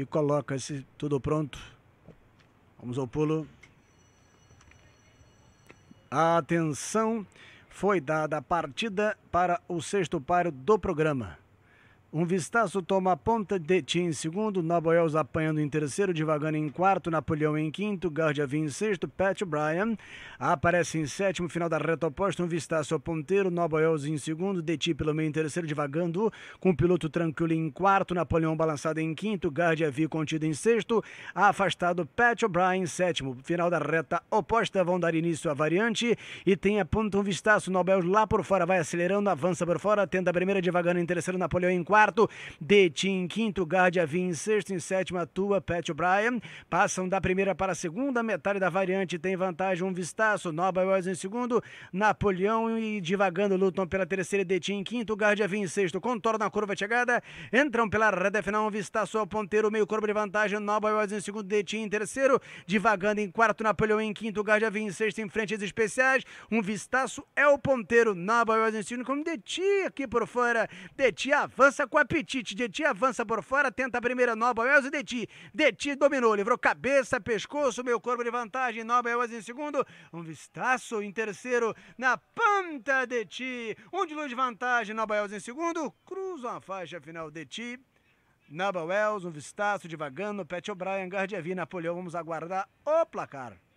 e coloca-se tudo pronto. Vamos ao pulo. A atenção foi dada a partida para o sexto páreo do programa. Um Vistaço toma a ponta de Tim em segundo, Naboels apanhando em terceiro, devagando em quarto, Napoleão em quinto, V em sexto, Pat Bryan aparece em sétimo, final da reta oposta, Um Vistaço ao ponteiro, Naboels em segundo, Deti pelo meio em terceiro, devagando, com o piloto tranquilo em quarto, Napoleão balançado em quinto, V contido em sexto, afastado Pat Bryan em sétimo, final da reta oposta, vão dar início à variante e tem a ponta Um Vistaço, Naboels lá por fora, vai acelerando, avança por fora, tenta a primeira, devagando, em terceiro, Napoleão em quarto, quarto. De Tim, quinto, Guardia Vim, sexto em sétima, Tua, Pat O'Brien. Passam da primeira para a segunda, metade da variante tem vantagem, um vistaço, Nova Boys em segundo, Napoleão e divagando lutam pela terceira, Detin em quinto, Guardia Vim, sexto, contorna a curva de chegada, entram pela reta final, um vistaço ao ponteiro, meio corpo de vantagem, Nova Boys em segundo, Detin em terceiro, divagando em quarto, Napoleão em quinto, Guardia Vim em sexto, em frente especiais, um vistaço é o ponteiro, Nova Boys em segundo, como Detin aqui por fora, Detin avança com apetite. Deti avança por fora, tenta a primeira. Nova Wells e Deti. Deti dominou, livrou cabeça, pescoço, meio corpo de vantagem. Nova Wells em segundo. Um vistaço em terceiro. Na panta Deti. Um de luz de vantagem. Nova Wells em segundo. Cruzam a faixa final, Deti. Nova Wells, um vistaço, devagando, Pat O'Brien, Gardiavi, Napoleão. Vamos aguardar o placar.